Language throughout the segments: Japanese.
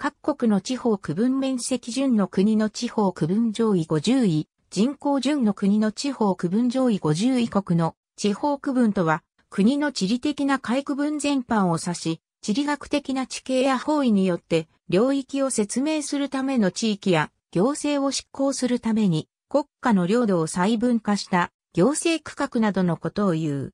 各国の地方区分面積順の国の地方区分上位50位、人口順の国の地方区分上位50位国の地方区分とは、国の地理的な海区分全般を指し、地理学的な地形や方位によって領域を説明するための地域や行政を執行するために国家の領土を細分化した行政区画などのことを言う。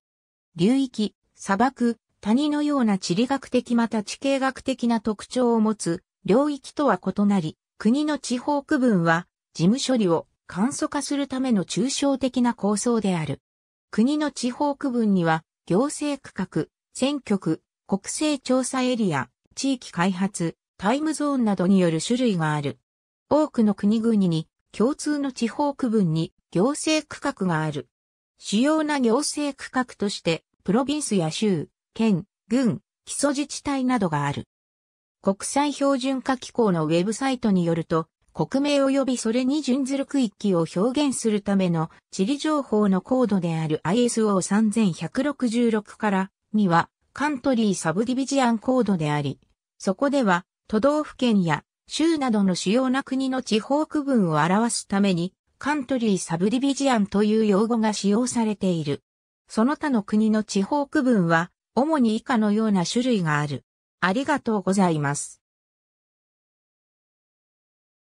流域、砂漠、谷のような地理学的また地形学的な特徴を持つ領域とは異なり、国の地方区分は、事務処理を簡素化するための抽象的な構想である。国の地方区分には、行政区画、選挙区、国勢調査エリア、地域開発、タイムゾーンなどによる種類がある。多くの国々に共通の地方区分に行政区画がある。主要な行政区画として、プロビンスや州、県、郡、基礎自治体などがある。国際標準化機構のウェブサイトによると、国名及びそれに準ずる区域を表現するための地理情報のコードである ISO3166 からにはカントリーサブディビジアンコードであり、そこでは都道府県や州などの主要な国の地方区分を表すためにカントリーサブディビジアンという用語が使用されている。その他の国の地方区分は主に以下のような種類がある。ありがとうございます。